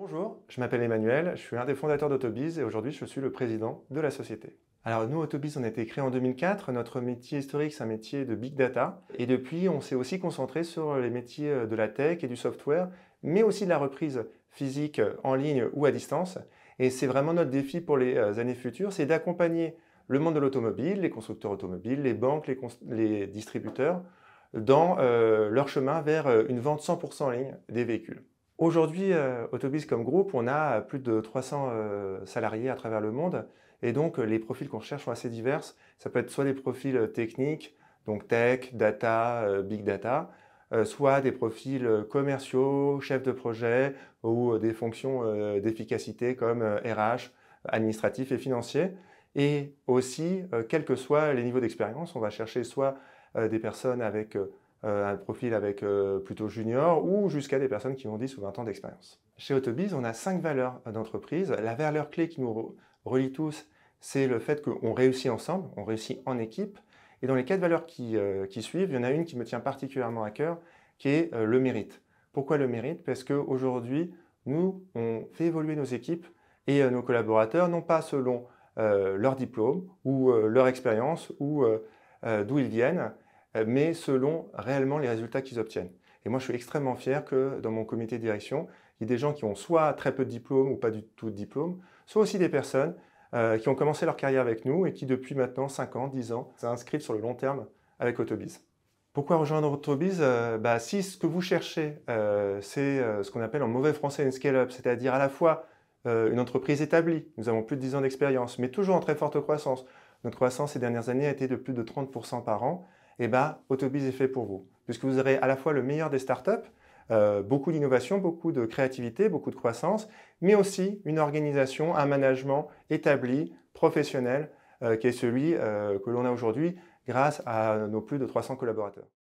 Bonjour, je m'appelle Emmanuel, je suis un des fondateurs d'Autobiz et aujourd'hui je suis le président de la société. Alors nous, Autobiz, on a été créé en 2004. Notre métier historique, c'est un métier de big data. Et depuis, on s'est aussi concentré sur les métiers euh, de la tech et du software, mais aussi de la reprise physique euh, en ligne ou à distance. Et c'est vraiment notre défi pour les euh, années futures, c'est d'accompagner le monde de l'automobile, les constructeurs automobiles, les banques, les, distributeurs, dans leur chemin vers une vente 100% en ligne des véhicules. Aujourd'hui, euh, Autobiz comme groupe, on a plus de 300 euh, salariés à travers le monde. Et donc, euh, les profils qu'on recherche sont assez divers. Ça peut être soit des profils techniques, donc tech, data, big data, soit des profils commerciaux, chefs de projet ou des fonctions d'efficacité comme RH, administratif et financier. Et aussi, quels que soient les niveaux d'expérience, on va chercher soit des personnes avec euh, un profil avec euh, plutôt junior ou jusqu'à des personnes qui ont 10 ou 20 ans d'expérience. Chez Autobiz, on a cinq valeurs euh, d'entreprise. La valeur clé qui nous relie tous, c'est le fait qu'on réussit ensemble, on réussit en équipe. Et dans les quatre valeurs qui, suivent, il y en a une qui me tient particulièrement à cœur, qui est le mérite. Pourquoi le mérite Parce qu'aujourd'hui, nous, on fait évoluer nos équipes et nos collaborateurs, non pas selon leur diplôme ou leur expérience ou d'où ils viennent, euh, mais selon réellement les résultats qu'ils obtiennent. Et moi, je suis extrêmement fier que dans mon comité de direction, il y ait des gens qui ont soit très peu de diplômes ou pas du tout de diplômes, soit aussi des personnes euh, qui ont commencé leur carrière avec nous et qui, depuis maintenant 5 ans, 10 ans, s'inscrivent sur le long terme avec Autobiz. Pourquoi rejoindre Autobiz euh, bah, Si ce que vous cherchez, c'est ce qu'on appelle en mauvais français une scale-up, c'est-à-dire à la fois une entreprise établie, nous avons plus de 10 ans d'expérience, mais toujours en très forte croissance. Notre croissance ces dernières années a été de plus de 30% par an, eh ben, Autobiz est fait pour vous. Puisque vous aurez à la fois le meilleur des startups, euh, beaucoup d'innovation, beaucoup de créativité, beaucoup de croissance, mais aussi une organisation, un management établi, professionnel, euh, qui est celui euh, que l'on a aujourd'hui grâce à nos plus de 300 collaborateurs.